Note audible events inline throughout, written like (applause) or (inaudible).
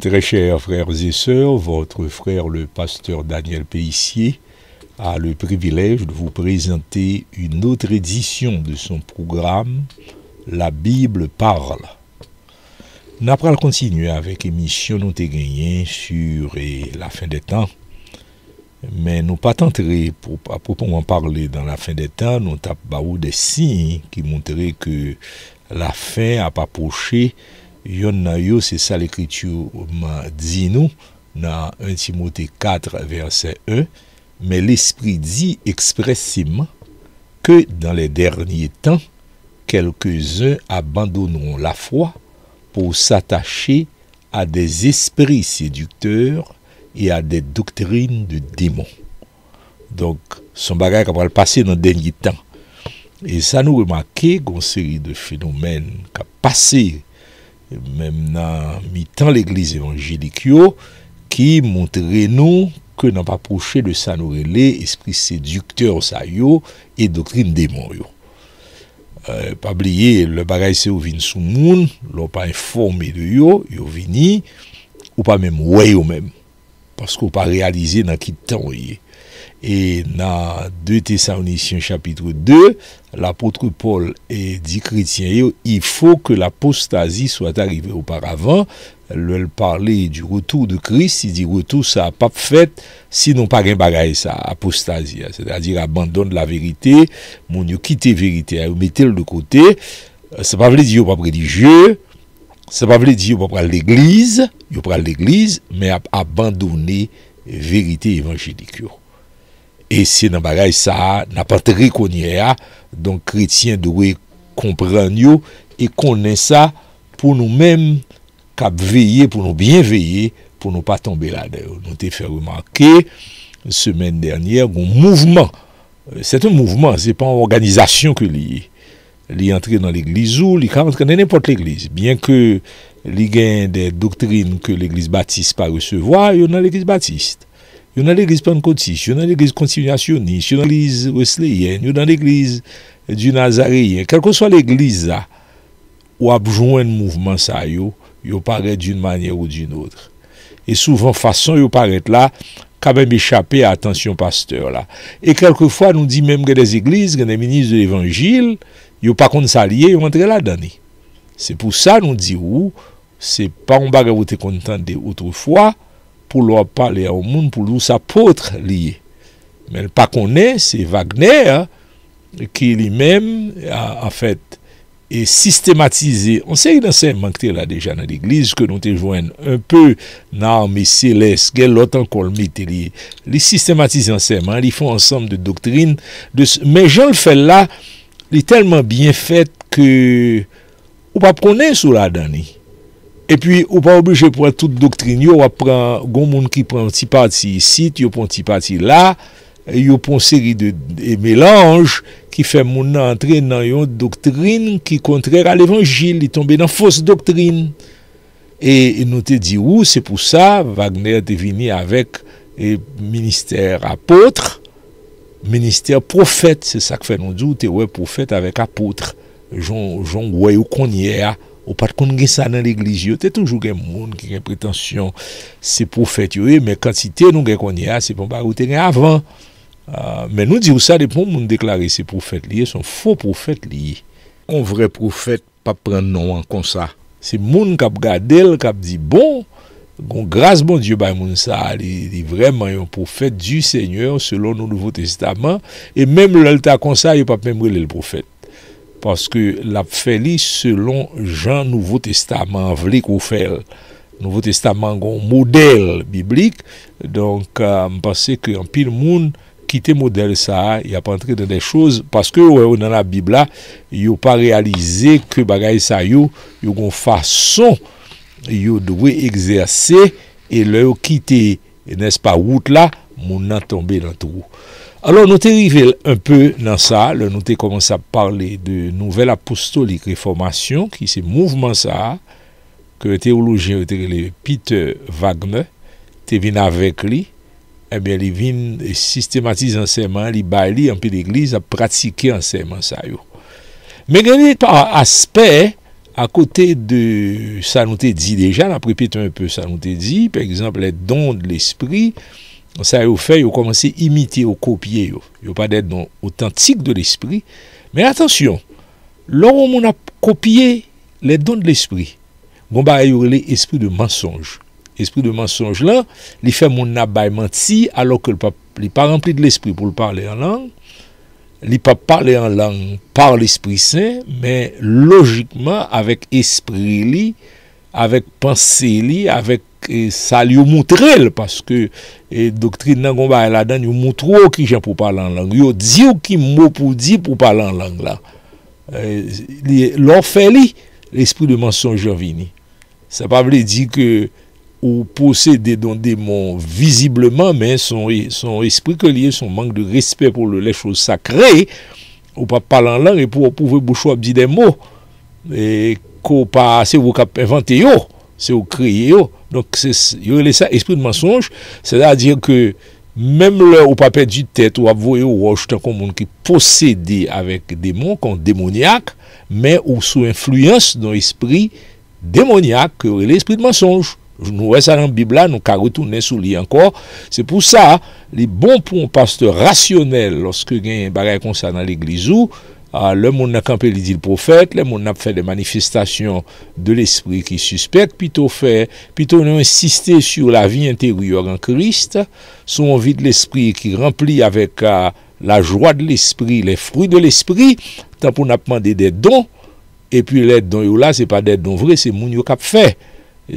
très chers frères et sœurs, votre frère le pasteur Daniel Peissier a le privilège de vous présenter une autre édition de son programme La Bible parle. Nous allons continuer avec l'émission nous avons sur la fin des temps. Mais nous pas tenter pour propos en parler dans la fin des temps, nous avons bah, des signes qui montraient que la fin a pas approché Yon c'est ça l'Écriture sa l'ekritu dans 1 Timothée 4 verset 1, Mais l'esprit dit expressément que dans les derniers temps, quelques-uns abandonneront la foi pour s'attacher à des esprits séducteurs et à des doctrines de démons. Donc, son bagage va le passer dans les derniers temps. Et ça nous remarquait une série de phénomènes qui a passé Mèm nan mi tan l'Eglise Evangélik yo ki montre renou ke nan pa pouche le Sanorele esprit séducteur sa yo e doktrine démon yo. Euh, pa bliye, le bagay se yo vin sou moun, lo pa informe de yo, yo vini, ou pa mèm wè yo mèm. Paske ou pa realize nan ki tan yo ye. Et dans 2 Thessaloniciens chapitre 2, l'apôtre Paul e dit chrétien, il faut que l'apostasie soit arrivée auparavant. Le parler du retour de Christ, il dit retour, ça n'a pas fait, sinon pas rien bagaille, ça, apostasie. C'est-à-dire abandon la vérité, mon Dieu vérité, mettez-le de côté. Ça ne veut pas dire pas religieux, ça ne veut pas dire pas l'église, il pas l'église, mais abandonner vérité évangélique. E se nan bagay sa, nan patre konye a, don kretien dwe komprenyo e konen sa pou nou men kap veye, pou nou bien veye, pou nou pa tombe la deyo. Nou te fè remanke, semen dernyer, goun mouvman, sete mouvman, sepan organizasyon ke li, li entre nan l'eglizou, li ka entre nan nepot l'egliz, bien ke li gen de doktrine ke l'egliz Batiste pa recevoa, yo nan l'egliz Batiste. Il l'église pentecôtiste, il l'église continuationniste, il l'église wesleyenne, il l'église du Nazaréen. Quelle que soit l'église où ou a besoin de mouvement ça, yo, paraît d'une manière ou d'une autre. Et souvent, façon yo paraît là, quand même échappé à attention pasteur là. Et quelquefois, nous dit même que les églises, que des ministres de l'évangile, yo pas contre s'allier, yo rentré là-dedans. C'est pour ça, nous dit, ce c'est pas un bagage vous t'es content autrefois, pou lou ap pale a ou moun, pou lou sa potre liye. Men, pa konen, se Wagner, ki li men, an fèt, e sistematize, an se yi dansen mankte la deja nan l'iglise, ke nou te jwen un peu nan ame seles, gen lotan kolmite liye. Li sistematize ansen, man, li fon ansen de doktrine, de se, men, jen l'fèl la, li telman byen fèt, ke ou pa konen sou la dani. E pi ou pa oube, jè pou an tout doktrin yo, wap pran goun moun ki pran ti pati sit, yo pran ti pati la, yo pran seri de melange ki fè moun nan antre nan yon doktrin ki kontrèr al evanjil, li tombe nan fos doktrin. E nou te di ou, se pou sa, Wagner te vini avèk ministèr apotre, ministèr profète, se sa k fè nan djou, te wè profète avèk apotre, jon wè yon konye a apotre. Ou pat kon gen sa nan l'eglijyo, te toujou gen moun ki gen pretensyon se profet yo e, men kantite nou gen kon ya, se pon parouten gen avan. Ah, men nou di ou sa, depon moun deklare se profet li, son fo profet li. Kon vre profet, pap pren non an konsa. Se moun kap gadel, kap di bon, kon grase bon Diyo bay moun sa, li vreman yon profet Diyo Seigneur selon nou nouvou testamen, e menm lelta konsa, yon pap membrele l profet. Paske la feli selon jan nouvo testaman vlik ou fel. Nouvo testaman gwen model biblik. Donk euh, mpase ke yon pil moun kite model sa. Ya pantre den de chouz. Paske wè ou nan la bibla, yon pa realize ke bagay sa yon. Yon gwen fason yon dwe egzersè. E lè ou kite, e nes pa wout la, moun nan tombe nan tou. Alors nous te un peu dans ça. le nou te à parler parle de nouvelle apostolique réformation qui se mouvman ça que théologien te le Peter Wagner te vin avek li, et li vin sistematize a li bay li l'église il a pratike pratiquer ça, yo. Mais il aspe a côté de nous nou dit déjà deja, la prepete un peu ça, nous te dit, par exemple, les dons de l'esprit, ça vous fait, commencé commencé à imiter à copier. Yo a pas d'être authentique de l'esprit. Mais attention, lorsqu'on a copié les dons de l'esprit, bah, y a l'esprit de mensonge. L'esprit de mensonge là, il fait mon abaye menti alors que le n'est pas rempli de l'esprit pour le parler en langue. Il n'est pas parler en langue par l'Esprit Saint, mais logiquement avec esprit, avec pensée, avec e sal yo moutrel paske e doktrin nan gomba eladan yo moutro ki jan pou palan lang yo diyo ki mou pou di pou palan lang la e, lor fe li l'esprit de menson jovini sa pa vle di ke ou pose de don de moun vizibleman men son esprit ke liye son mank de respet pou le lechou sakre ou pa palan lang e pou pouve bouchou abdi den mou e ko pa se wou kap inventeyo Se ou kreye yo, yo rele se esprit de mensonge, se da a dire ke mèm lè ou pape di tèt ou avoye ou roj tan kon moun ki posede avèk démon kon démoniak, mè ou sou influence don esprit démoniak yo rele esprit de mensonge. Nou wè sa lan bibla, nou kagoutou nè sou li ankor. Se pou sa, li bon pou anpaste rasyonel loske gen bagay konsan nan l'iglizou, Ah, le monde n'a campé le prophète, le monde n'a fait des manifestations de l'esprit qui suspecte, plutôt fait, plutôt nous insister sur la vie intérieure en Christ, son envie de l'esprit qui remplit avec ah, la joie de l'esprit, les fruits de l'esprit, tant pour a demandé des dons, et puis les dons là, c'est pas des dons vrais, c'est mon cap fait,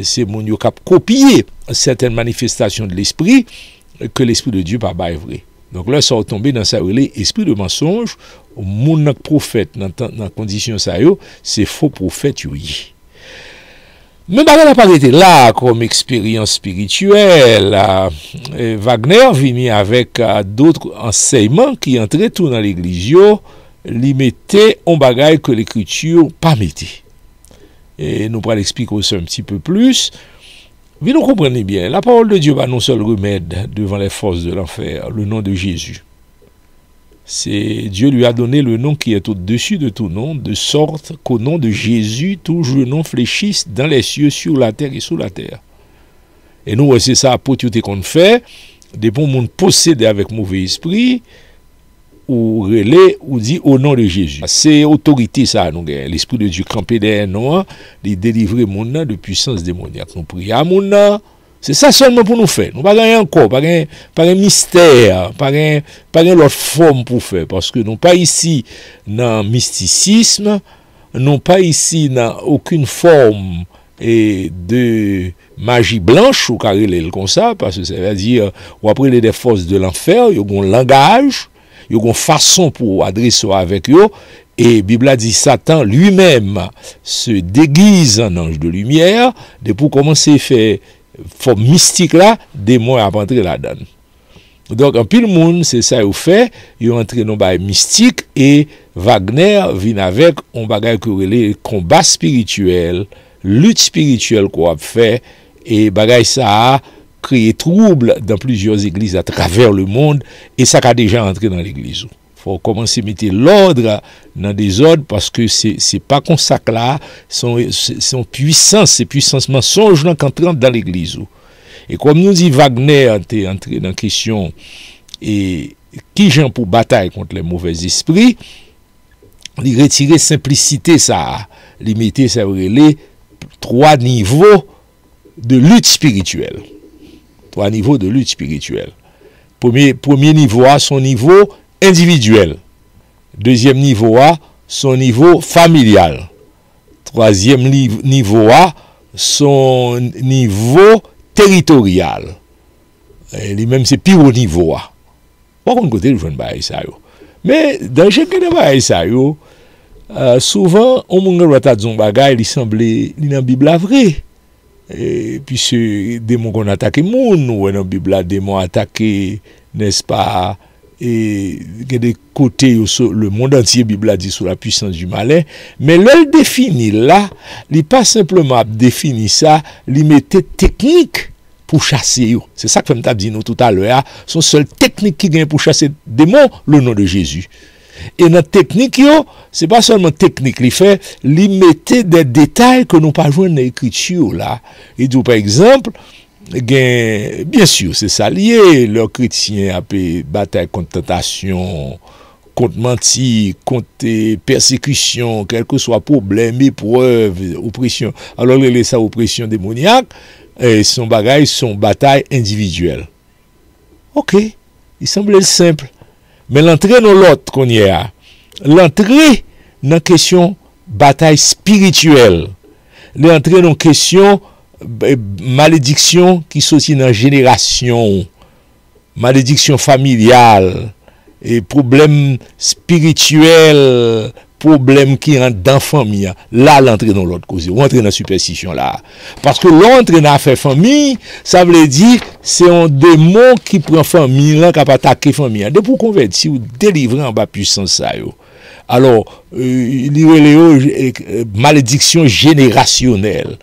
c'est mon cap copié, certaines manifestations de l'esprit que l'esprit de Dieu est vrai. Donk la sa otombe nan sa ou li espri de mensonj, moun nan profet nan kondisyon sa ou, se fok profet yoyi. Men bagay la pa rete la krom eksperyans spirituel. Wagner vimi avek euh, doutre anseyman ki entretou nan l'iglijyo, li mette on bagay ke l'ekritur pa mette. Nou pral ekspik wosè mtipo plus. Vous nous comprenez bien, la parole de Dieu va non seul remède devant les forces de l'enfer, le nom de Jésus. C'est Dieu lui a donné le nom qui est au-dessus de tout nom, de sorte qu'au nom de Jésus, tout genou fléchisse dans les cieux, sur la terre et sous la terre. Et nous, c'est ça, pour tout qu'on fait, des bons mondes possédés avec mauvais esprit, ou rele ou di o nan de Jejou. Se otorite sa nou gen, l'espri de Diu krampe den nou an, li delivre moun nan de pwisans demonyak. Nou pria moun nan, se sa sonman pou nou fe, nou bagay anko, bagay mistèr, bagay lot form pou fe, paske nou pa isi nan misticisme, nou pa isi nan akoun form e de magi blanche, ou karelel kon sa, paske se va dir, ou apre le defos de l'anfer, yo goun langaj, yo kon fason pou adres ou avèk yo, e Biblia di Satan luy mèm se deglize an anj de lumièr, de pou komanse fè fòm mistik la, de mwen ap antre la dan. Donk an pil moun, se sa yo fè, yo antre nou bagay mistik, e Wagner vin avèk an bagay korele kombat spirituel, lout spirituel kwa ap fè, e bagay sa a, créer trouble dans plusieurs églises à travers le monde et ça a déjà entré dans l'église. Il Faut commencer à mettre l'ordre dans des ordres parce que ce n'est pas comme ça que là son puissance, c'est puissance mensonge qui entre dans l'église. Et comme nous dit Wagner est entré dans la question et qui j'en pour bataille contre les mauvais esprits, il retirer simplicité ça, limiter ça les trois niveaux de lutte spirituelle. Ou a nivou de lout spirituel. Premier nivou a, son nivou individuel. Dezyem nivou a, son nivou familial. Troasyem nivou a, son nivou teritorial. Eh, li menm se piro nivou a. Wakon kote li joun ba a yisa yo. Euh, me, dan jenke ne ba a yisa yo, souvan, omongen wata zon bagay li sembli li nan bib la vreye. E pi se demon kon atake, moun nou enon bibla demon atake, nes pa, e gen de kote yo sou, le mond antye bibla di sou la pwisans di malen, men lèl defini la, li pa simpleman defini sa, li mette teknik pou chase yo. Se sak fèm tab zin nou touta lè ya, son sol teknik ki gen pou chase demon, le nou de Jezu. E nan teknik yo, se pa son nan teknik li fe, li mette de detay ke nou pa jwen nan ekritiyo la. E dwo, pe ekzamp, gen, bien syou, se sa liye, lor kritiyen api batay kontentasyon, kont menti, kont e, persekisyon, kelke swa problem, eprove, opresyon. Alon li le sa opresyon demonyak, e, son bagay, son batay individwel. Ok, i semble le semple. Men l'antre nan lot konye a. L'antre nan kesyon batay spirituel. L'antre nan kesyon malediksyon ki sosi nan jenerasyon. Malediksyon familial. E problem spirituel. poublem ki rent dan fami an, la lantre nan lot koze, ou lantre nan superstisyon la. Paske lantre nan afe fami, sa vle di, se yon demon ki pran fami, lan kap atake fami an. Depou konved, si ou delivre an ba pysan sa yo. Alors, euh, liwe euh, euh, non, le yo, malediksyon jenerasyonel.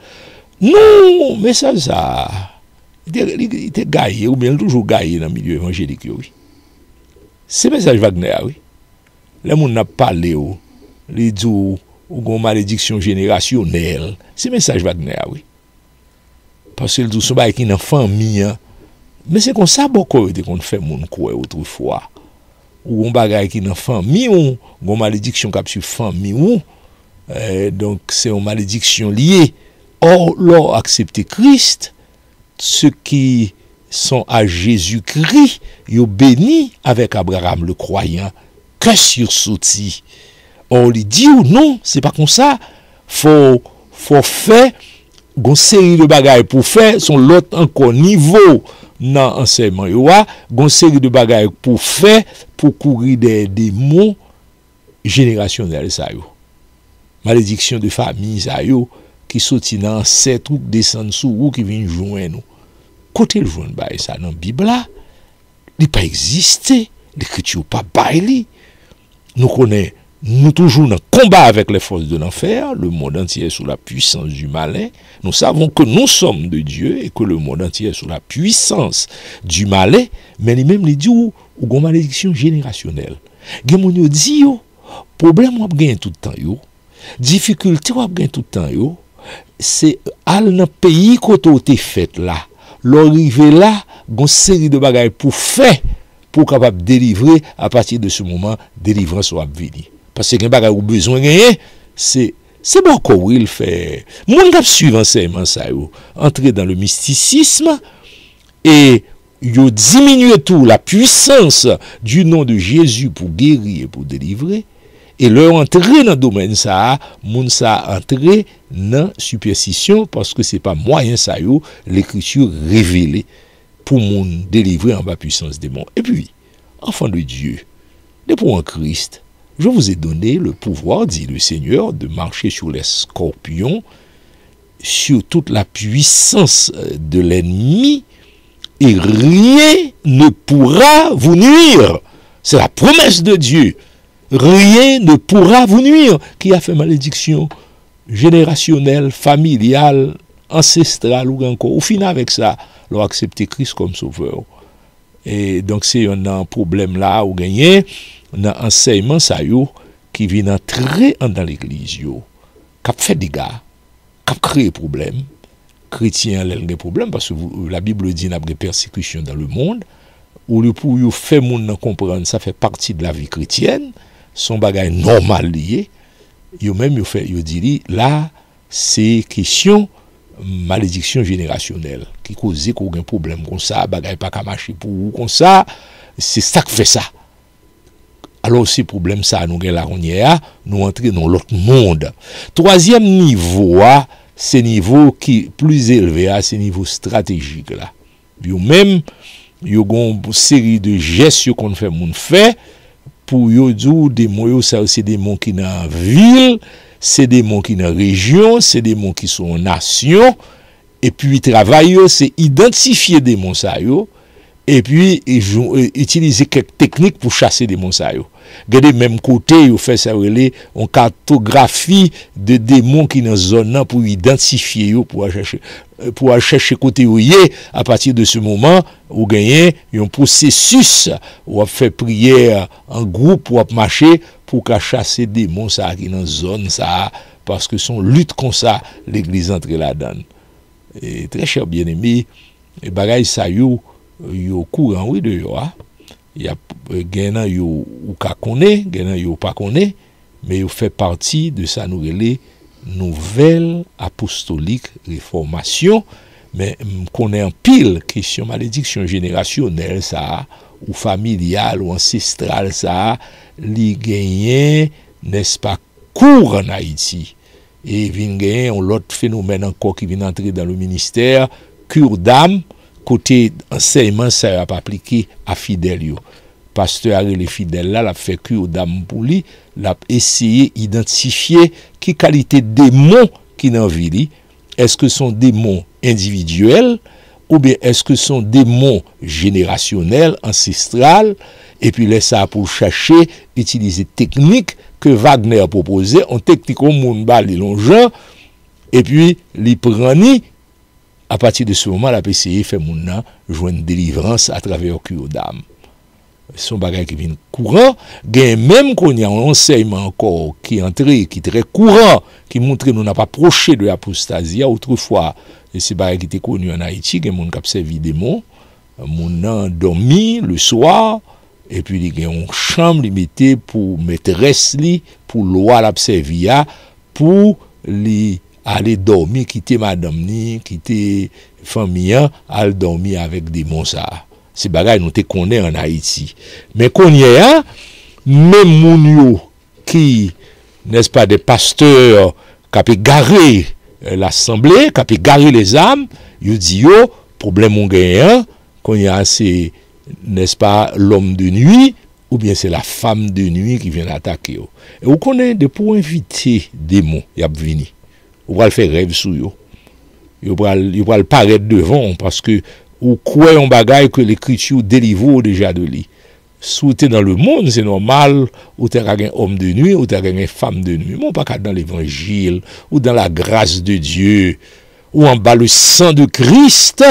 Nou, mè sa sa, ite gaye, ou mè loujou gaye nan miye evanjelik yo. Se mè sa jwagne a, le moun na pale yo, oh. li djou ou goun malediksyon jenerasyonel, se mensaj va gnen a wè. Pasè li djou sou ba ek in an fan mi an, mè se kon sa bo kowe de kon fè moun kowe outre fwa. Ou goun baga ek in an fan mi an, goun malediksyon kap su fan mi an, e, eh, donk se yon malediksyon liye, or lor aksepte Krist, se ki son a Jezu kri, yo beni avèk Abraham le kwayan, kè si yon soti, On li di ou non, se pa kon sa, fò fè, gonseri de bagay pou fè, son lot anko nivou nan anseman yo a, gonseri de bagay pou fè, pou kouri de moun jeneration der sa yo. Malediksyon de fami sa yo, ki soti nan set ou desan sou ou ki vin jouen nou. Kote l jouen bae sa nan bibla? Li pa existe, li kreti ou pa bae li. Nou konen Nou toujou nan komba avèk le fòs de nan fèr, le mòd an tiyè sou la pwisans du malè, nou savon ke nou som de Diyo e ke le mòd an tiyè sou la pwisans du malè, men li mèm li Diyo ou goun malédiksyon jenerasyonel. Gen moun yo di yo, problem wap gen toutan yo, difikulti wap gen toutan yo, se al nan peyi kote ou te fèt la, lò rive la, goun seri de bagay pou fè, pou kapap derivre a pati de sou mouman derivran sou ap vini. pas que vous ou besoin de c'est C'est bon où il fait Moun kap dans entre dans le mysticisme et yo diminue tout la puissance du nom de Jésus pour guérir et pour délivrer Et leur entre dans domen ça moun superstition entre que superstition. Parce que pa mwayen sa yo, l'Écriture révélée pour mon délivrer en ba puissance demon. Et puis, enfant de Dieu, de pou en Christ, je vous ai donné le pouvoir, dit le Seigneur, de marcher sur les scorpions, sur toute la puissance euh, de l'ennemi, et rien ne pourra vous nuire. C'est la promesse de Dieu. Rien ne pourra vous nuire. Qui a fait malédiction générationnelle, familiale, ancestrale ou encore Au final, avec ça, l'on accepté Christ comme sauveur. Et donc, c'est un problème là où gagner. Dans l'enseignement, qui vient entrer dans l'église, qui fait des gars, qui créent des problèmes, les chrétiens ont des problèmes parce que la Bible dit qu'il y a des persécutions dans le monde, ou pour yon faire les comprendre que ça fait partie de la vie chrétienne, son c'est normal lié normales même dit là, c'est une question de malédiction générationnelle qui cause des problèmes comme ça, des choses pas comme ça, c'est ça qui fait ça. alon se problem sa nou gen la rounye a, nou antre nan lot moun de. Troasyem nivou a, se nivou ki plus elve a, se nivou strategik la. Bi ou men, yo goun seri de jes yo kon fè moun fè, pou yo djou de moun yo sa yo se de moun ki nan vil, se de moun ki nan rejyon, se de moun ki son nasyon, epi yi travay yo, se identifiye de moun sa yo, epi yon itilize kek teknik pou chase demon sa yo. Gade menm kote yon fè sa wèle, yon kartografi de demon ki nan zon nan pou yon identifiye yo, pou a chèche kote yo ye, apatir de se mouman, yon prosesus wap fè priyè an goup wap mache, pou ka chase demon sa ki nan zon sa, paske son lut kon sa, l'Eglise antre la dan. E tre chèr bien emi, e bagay sa yo, yo kou ran wè de jwa, ah. euh, gen nan yo ou ka konè, gen nan yo ou pa konè, mè yo fè parti de sa nouvelè nouvel apostolik reformasyon, mè konè an pil, krisyon malediksyon jenerasyonel sa, ou familial, ou ancestral sa, li genyen nèspak kou ran Haiti, e vin genyen ou lot fenomen anko ki vin antre dan le minister, kour dam, kote enseyman sa ap aplike a fidel yo. Pasteur a rele fidel la, la ap feku o dam pou li, la ap eseye identifye ki kalite demon ki nan vili. Eske son demon individuel, ou be eske son demon jenerationel, ancestral, e pi lesa pou chache itilize teknik ke Wagner popose an tekniko moun ba li lon jan, e pi li prani E a pati de se moman, la PCF moun nan jwen delivrans a traver kuyo dam. Son bagay ki vin kouran, gen menm konye an ansayman ankor ki antre, ki tre kouran, ki moun tre nou nan pa proche de apostazia. Outre fwa, se bagay ki te konye an Haiti, gen moun kapse vide moun, moun nan domi le swa, epi li gen yon chanm li mette pou metres li, pou loal apse viya, pou li... ale dormi kite madam ni, kite fami an, ale dormi avek demon sa. Se bagay nou te konen an Haiti. Men konen an, men moun yo ki, nes pa de pasteur, kape gare l'assemble, kape gare les am, yo di yo, problem moun gen yon, konen an se, nes pa l'om de nui, ou bien se la fam de nui ki ven atake yo. Ou konen de pou invite demon yap vini. Yo pral fè rev sou yo. Yo pral paret devan. Paske ou kwen yon bagay ke l'ekrit yo delivo de jadoli. Sou te nan le moun, zè normal, ou te ragen om de nwi, ou te ragen fam de nwi. Moun pa kat nan levangil, ou dan la grase de Diyo. Ou an ba le san de Krist,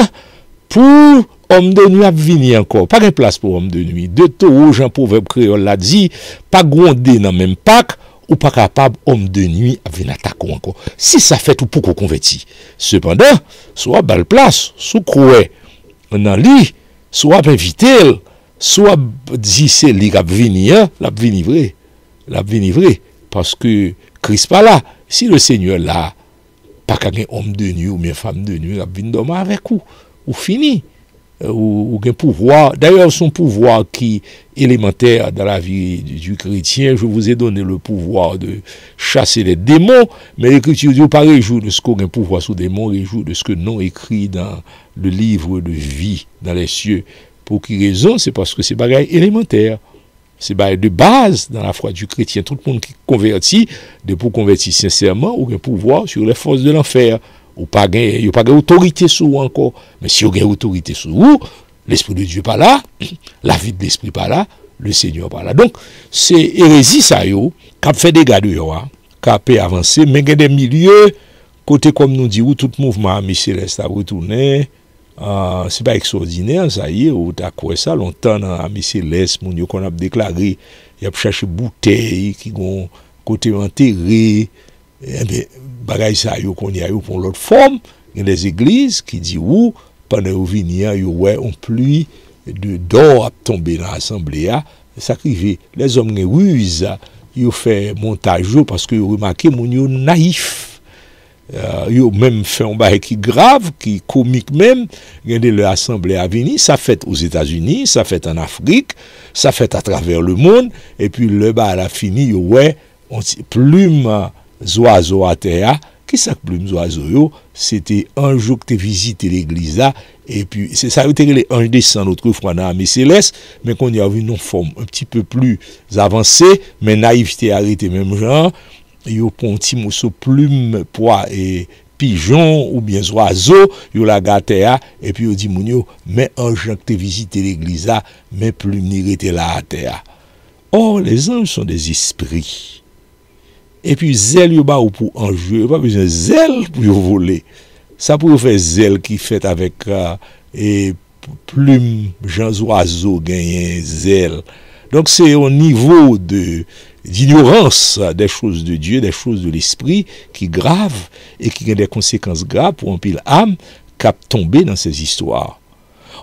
pou om de nwi ap vini anko. Pa gen plas pou om de nwi. De to ou jan pouvep kreol la di, pa gwande nan men pak, Ou pa kapab om de nui ap vina takou anko. Si sa fet ou pou kou konveti. Sepandan, sou ap bal plas, sou kouwe nan li, sou ap evitel, sou ap jise li kap vini an, l ap vini vre. L ap vini vre. Paske kris pa la, si le senyon la, pa kagen om de nui ou mien fam de nui, l ap vini doma anwek ou. Ou fini. Euh, ou, pouvoir. D'ailleurs, son pouvoir qui élémentaire dans la vie du chrétien, je vous ai donné le pouvoir de chasser les démons, mais l'écriture dit, pas de ce qu'on a pouvoir sur démons, joue de ce que non écrit dans le livre de vie, dans les cieux. Pour qui raison? C'est parce que c'est bagaille élémentaire. C'est de base dans la foi du chrétien. Tout le monde qui convertit, de pour convertir sincèrement, ou pouvoir sur les forces de l'enfer. yo pa gen otorite sou anko men si yo gen otorite sou l'esprit de Dieu pa la (clears throat) la vit de l'esprit pa la, le seigneur pa la donk se eresis a yo kap fe de gado yo a kap avanse men gen den milieu kote kom nou di ou tout mouvment ami seleste a ritounen ah, se pa eksordinez a ye ou ta kowe sa lontan an ami seleste moun yo kon ap deklare yap chache boutei ki gon kote yon teri e eh be Il y a des églises qui disent, oui, pendant que vous venez, il y a une pluie de d'or qui tomber dans l'assemblée. Les hommes qui fait russes montage parce qu'ils remarquent que les gens naïf naïfs. Ils ont même un bail qui est grave, qui est comique même. L'assemblée a veni, ça fait aux États-Unis, ça fait en Afrique, ça fait à travers le monde. Et puis le bail a fini, il y a une plume. zwa zo a teya, ki sak ploum zwa zo yo, se te anjou k te vizite l'egliza, e pi, se sa yo te gale anj de san, nou trof wana ame seles, men kon yo avi nou form, un pti peu plou zavansè, men naivite a re te menm jan, yo pon ti mou so ploum, pou a e pijon, ou bien zwa zo, yo la ga teya, e pi yo di moun yo, men anjou k te vizite l'egliza, men ploum ni re te la a teya. Or, les anjou son des espri, Et puis, zèle il n'y ou pas en jeu zèle pour voler. Ça pourrait faire zèle qui fait avec plume jan zèle. Donc, c'est au niveau de d'ignorance des choses de Dieu, des choses de l'esprit, qui grave et qui a des conséquences graves pour un pile âme qui a tombé dans ces histoires.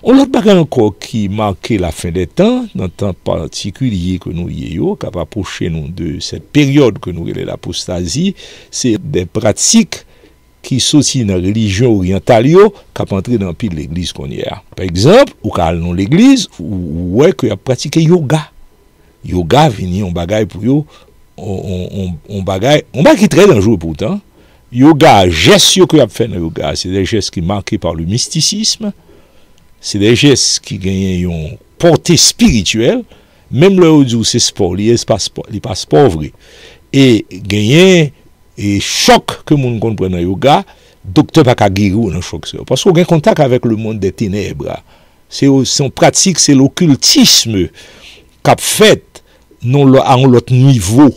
On lout bagay anko ki manke la fin de tan, nan tan patikul ye ke nou ye yo, kap aposhe nou de se peryode ke nou rele la postazi, se de pratik ki sosi nan relijyon oriental yo, kap antre nan pi de l'eglise konye a. Par ekzamp, ou ka al nou l'eglise, ou wè kyo ap pratike yoga. Yoga vini, on bagay pou yo, on bagay, on bagay ki tre nan jou pou tan. Yoga, jes yo kyo ap fè nan yoga, se de jes ki manke par lou misticisme, Se de jes ki genyen yon porté spirituel, mem le ou di ou se sport, li pas sport vri. E genyen, e chok ke moun kon prena yoga, dokte pa ka girou nan chok se. Pasko gen kontak avèk le moun de tenebra. Se yon pratik, se l'okultisme kap fèt, nan an lot nivou.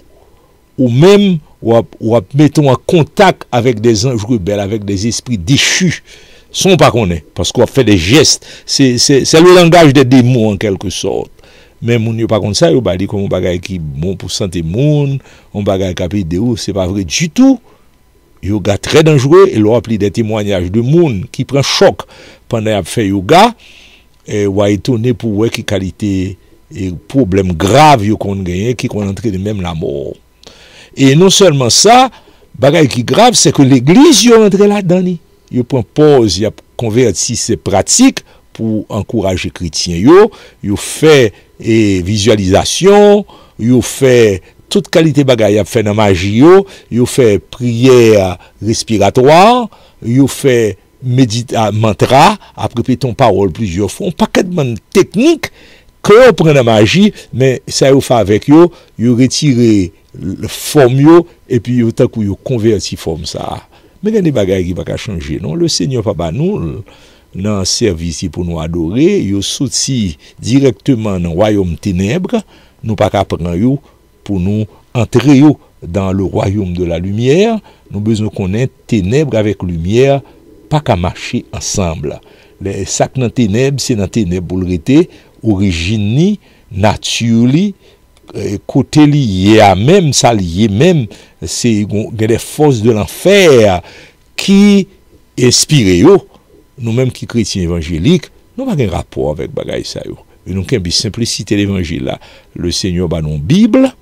Ou mem, ou ap meton wak kontak avèk de zanj grubel, avèk de zespri dechou. Son pa konen, pasko a fe de gest, se lou langaj de demo en kelke sort. Men moun yo pa konen sa, yo ba di kon moun bagay ki moun pou sante moun, moun bagay kapi de ou, se pa vre di tou, yo ga tre dangjwe, e lou a pli de timwanyaj de moun ki pren chok pande a fe yo ga, e wa ito ne pou we ki kalite e problem grav yo konen genye, ki konen entre de mem la moun. E non selman sa, bagay ki grav, se ke l'eglis yo rentre la dani. yo pren pose, yo konverti se pratik pou ankouraje kritien yo, yo fè e, visualizasyon, yo fè tout kalite bagay ap fè nan magi yo, yo fè prier respiratoar, yo fè mantra, aprepe ton parol pliz yo fon, pa kèdman teknik, kèr pren nan magi, men sa yo fè avèk yo, yo retire lè fòm yo, epi yo takou yo konverti fòm sa a. Men gen ne bagay ki bak a chanje. Non, le seigne papa nou, nan servis ki pou nou adore, yo soti direktman nan rayom tenebre, nou pa ka pran yo pou nou antre yo dan le rayom de la lumièr, nou bezon konen tenebre avèk lumièr, pa ka mache ansamble. Sak nan teneb, se nan teneb pou lretè, orijini, natyuli, Côté lié à même ça même même des forces de l'enfer de l'enfer qui nous yo qui évangéliques, qui nous évangéliques nous rapport avec rapport avec bagay ça yo e nou de simplicité le seigneur ba une bible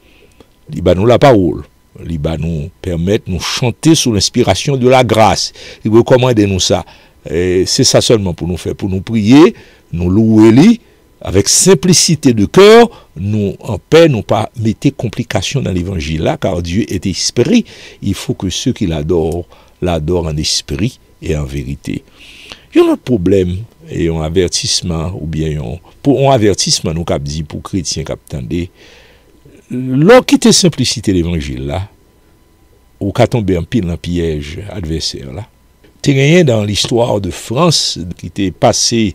li ba la parole. li ba nous de nous chanter l'inspiration de la grâce Il nous nous ça C'est ça seulement pour nous faire pour Nous prier nous louer avec simplicité de cœur, nous, en paix, nous pas mettez complications dans l'évangile là, car Dieu est esprit. Il faut que ceux qui l'adorent, l'adorent en esprit et en vérité. Il y a un problème et un avertissement, ou bien un, pour avertissement, nous, cap dit pour chrétiens, cap tendez. Lorsqu'il simplicité l'évangile là, ou qu'à tombé en pile dans piège adversaire là, t'es rien dans l'histoire de France qui t'est passé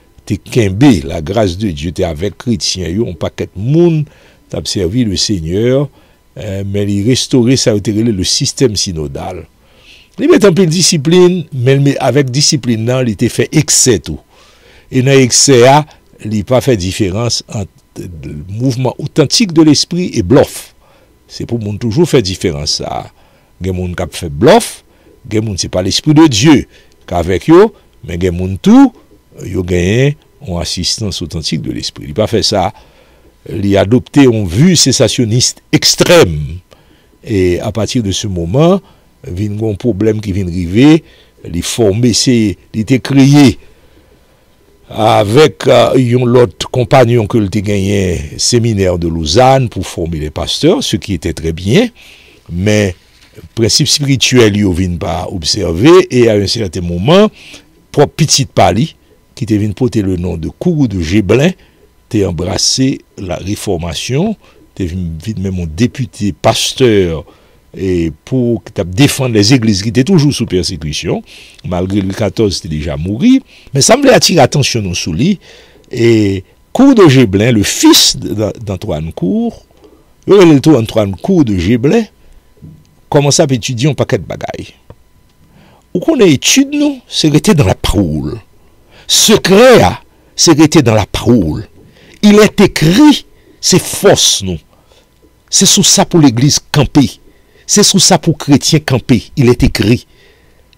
te kenbe la grase de diyo, te avekrit siya yo, an pa ket moun t'abservi le seigneur, eh, men li restore sa uterele le sistem sinodal. Li met anpe discipline, men me avek discipline nan, li te fe ekse tou. E nan ekse a, li pa fe diferans ante mouvman outantik de l'esprit e blof. Se pou moun toujou fe diferans sa. Gen moun kap fe blof, gen moun se pa l'esprit de diyo, ka avek yo, men gen moun tou, yo gagné en assistance authentique de l'esprit. Il pas fait ça, les a adopté une vue sensationniste extrême. Et à partir de ce moment, a un problème qui vient arriver, les former, c'est était créé avec l'autre euh, compagnon que a gagné séminaire de Lausanne pour former les pasteurs, ce qui était très bien, mais principe spirituel, il vient pas observer et à un certain moment, pour petite pali, qui était venu porter le nom de Kourou de Géblin, t'es embrassé la réformation, t'es vite même mon député pasteur et pour défendre les églises qui étaient toujours sous persécution, malgré le 14 était déjà mouru, mais ça me attirer l'attention sous lui, et Cour de Géblin, le fils d'Antoine Cour, le Antoine Cour de Géblin, commence à étudier un paquet de bagailles. où qu'on a étudié nous, c'est dans la parole Secret, a, était dans la parole. Il est écrit, c'est force, non? C'est sous ça pour l'Église camper. C'est sous ça pour chrétiens campés. Il est est écrit.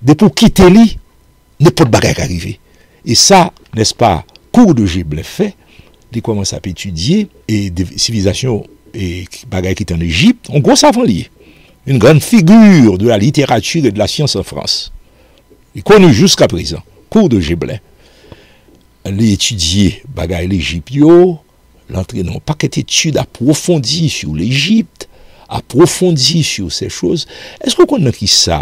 De quitter quitter de ne pas arriver. Et ça, n'est-ce pas, Cours de fait, il commence à étudier, et des civilisations et et qui étaient en Égypte, En gros avant lié. une grande figure de la littérature et de la science en France. Il connu jusqu'à présent, cours de Géblin. an li etudye bagay l'Egypt yo, l'entrenan, pak et etude aprofondi sou l'Egypt, aprofondi sou se chouz, esko konen ki sa,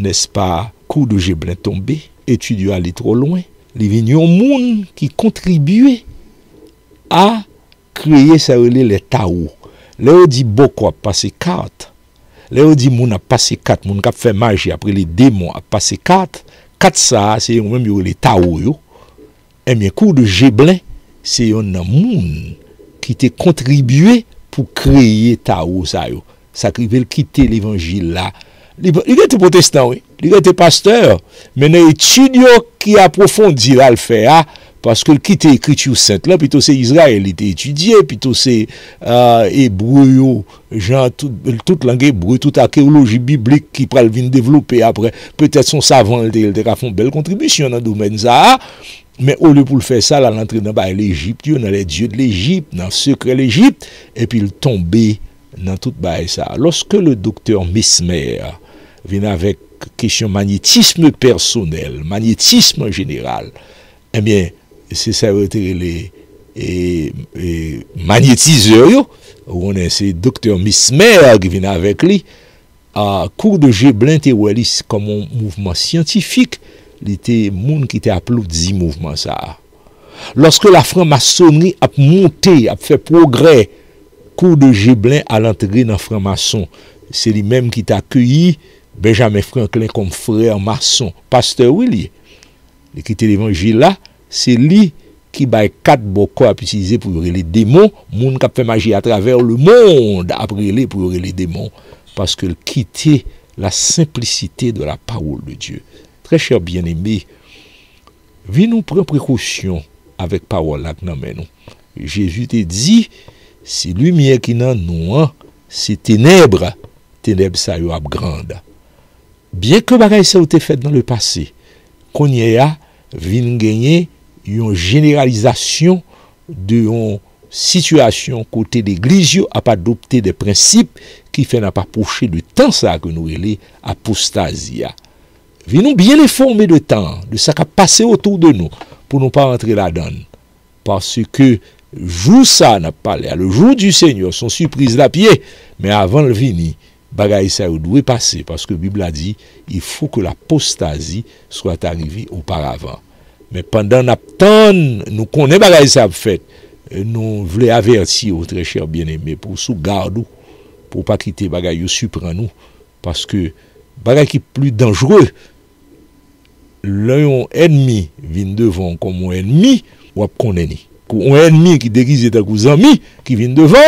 nes pa, kou do je blen tombe, etudye alè tro loin, li venyon moun ki kontribuye a kreye sa wèle lè ta ou, lè ou di bok wap pase kat, lè ou di moun ap pase kat, moun kap fè magi apre lè demon ap pase kat, kat sa, se yon mèm yon lè ta ou yo, E eh mwen kou de Jeblen, se yon nan moun ki te kontribuye pou kreyye ta ou sa yo. Sakrivel ki te l'Evangile la. Li gen te protestan, li gen te pasteur, menen etidyo ki aprofondi al fe a, paske li ki te ekriti ou sent la, pi to se Israel ite etidye, pi to se Ebreyo, tout lang ebreyo, tout a kerelogi biblik ki pral vin devlope apre, petet son savan elte, elte ka fon bel kontribisyon nan domen za a, ah. Men ou li pou l fè sa, lal antre nan bay l'Egypt, yon nan lè dieu l'Egypt, nan sekre l'Egypt, epi l tombe nan tout bay sa. Lorske le doktèr Mismère vè nan vek kèsyon magnétisme personel, magnétisme general, ebyen, eh se sa yotère lè, e, e, magnétiseur yo, ou wè nan se doktèr Mismère ki vè nan vek li, a kou de Géblin-Téoualis koman mouvman siyantifik, li te moun ki te ap lout zi mouvman sa. Lorske la fran masonri ap monte, ap fe progrè, kou de Géblin alante gri nan fran mason, se li mèm ki te akuyi, Benjamin Franklin kom frèr mason, pasteur wili, li kite l'évangile la, se li ki bay kat boko ap isize pou yore li démon, moun kap fe magi a traver le moun, ap yore li pou yore li démon, paske li kite la simplicite de la parol de Diyo. Cheche ou bien eme, vin nou pren prekousyon avèk pawol lak nan men nou. Jejou te di, se lumiè ki nan nou an, se tenebre, tenebre sa yo ap grand. Bien ke bagay sa ou te fet nan le pase, konye ya, vin genye yon generalizasyon de yon situasyon kote deglizyo ap adopte de prinsip ki fè nan pa pouche de tan sa ak nou ele apostaziya. Venons bien former de temps, de ce qui a passé autour de nous, pour ne pas entrer là-dedans. Parce que jour ça n'a pas l'air, le jour du Seigneur, son surprise la pied, mais avant le venir, bagaille ça doit passer, parce que la Bible a dit, il faut que l'apostasie soit arrivée auparavant. Mais pendant l'attente, nous connaissons bagaille ça fait, nous voulons avertir, vos oh, très chers bien-aimés, pour sous garde pour pas quitter bagaille surprend nous, parce que bagaille qui est plus dangereux, L'un ennemi vient devant comme un ennemi, ou un ennemi qui déguise avec un ennemi qui vient devant,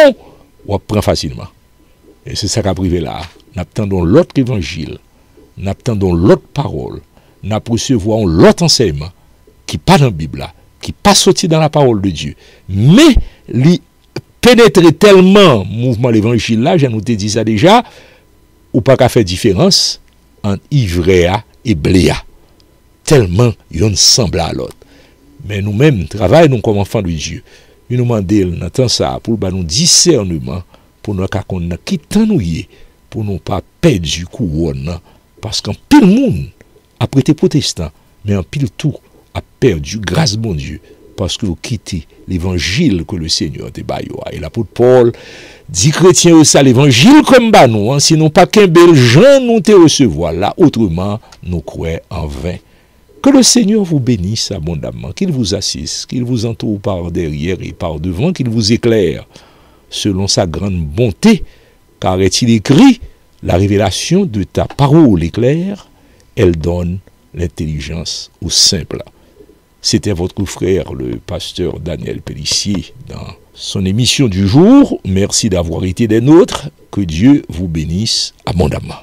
ou un prend facilement. Et c'est ça qui a privé là. Nous attendons l'autre évangile, nous attendons l'autre parole, nous recevons l'autre enseignement qui n'est pas dans la Bible, qui n'est pas sorti dans la parole de Dieu. Mais il pénètre tellement le mouvement de l'évangile là, j'ai noté ça déjà, ou pas qu'à fait différence en ivrea et bléa tellement il semble à l'autre. Mais nous-mêmes, travaillons comme enfants de Dieu. Nous nous demandons de bah, nous discernement, pour qu'on pour nous quitte pour ne pas perdre du coup. Parce qu'en pile de monde après prêté protestant, mais en pile de tout a perdu, grâce mon Dieu, parce que vous quittez l'évangile que le Seigneur te donne. Et l'apôtre Paul, dit chrétien, c'est l'évangile comme bah, nous. Hein, sinon, pas qu'un gens nous été recevoir. Là, autrement, nous croyons en vain. Que le Seigneur vous bénisse abondamment, qu'il vous assiste, qu'il vous entoure par derrière et par devant, qu'il vous éclaire selon sa grande bonté, car est-il écrit, la révélation de ta parole éclaire, elle donne l'intelligence au simple. C'était votre frère, le pasteur Daniel Pellissier, dans son émission du jour. Merci d'avoir été des nôtres. Que Dieu vous bénisse abondamment.